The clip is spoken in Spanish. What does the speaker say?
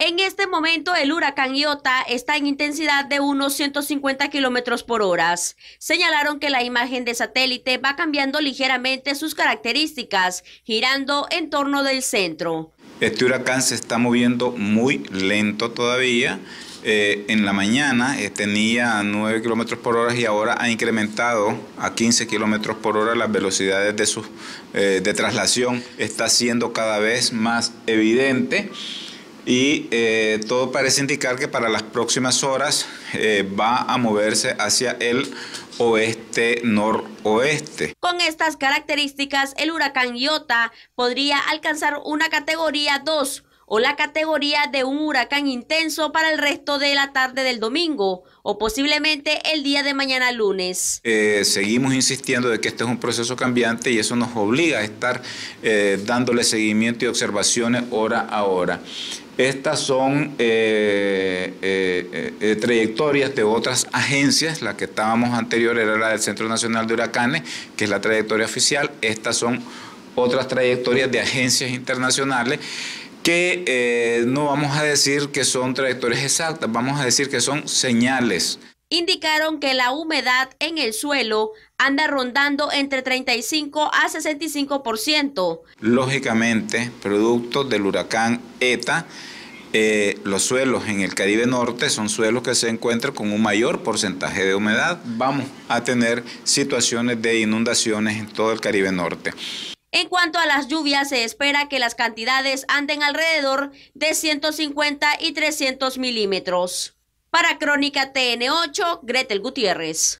En este momento, el huracán Iota está en intensidad de unos 150 kilómetros por hora. Señalaron que la imagen de satélite va cambiando ligeramente sus características, girando en torno del centro. Este huracán se está moviendo muy lento todavía. Eh, en la mañana eh, tenía 9 kilómetros por hora y ahora ha incrementado a 15 kilómetros por hora las velocidades de, su, eh, de traslación. Está siendo cada vez más evidente y eh, todo parece indicar que para las próximas horas eh, va a moverse hacia el oeste noroeste. Con estas características, el huracán Iota podría alcanzar una categoría 2 o la categoría de un huracán intenso para el resto de la tarde del domingo o posiblemente el día de mañana lunes. Eh, seguimos insistiendo de que este es un proceso cambiante y eso nos obliga a estar eh, dándole seguimiento y observaciones hora a hora. Estas son eh, trayectorias de otras agencias, la que estábamos anterior era la del Centro Nacional de Huracanes, que es la trayectoria oficial, estas son otras trayectorias de agencias internacionales que eh, no vamos a decir que son trayectorias exactas, vamos a decir que son señales. Indicaron que la humedad en el suelo anda rondando entre 35 a 65%. Lógicamente, producto del huracán ETA, eh, los suelos en el Caribe Norte son suelos que se encuentran con un mayor porcentaje de humedad. Vamos a tener situaciones de inundaciones en todo el Caribe Norte. En cuanto a las lluvias, se espera que las cantidades anden alrededor de 150 y 300 milímetros. Para Crónica TN8, Gretel Gutiérrez.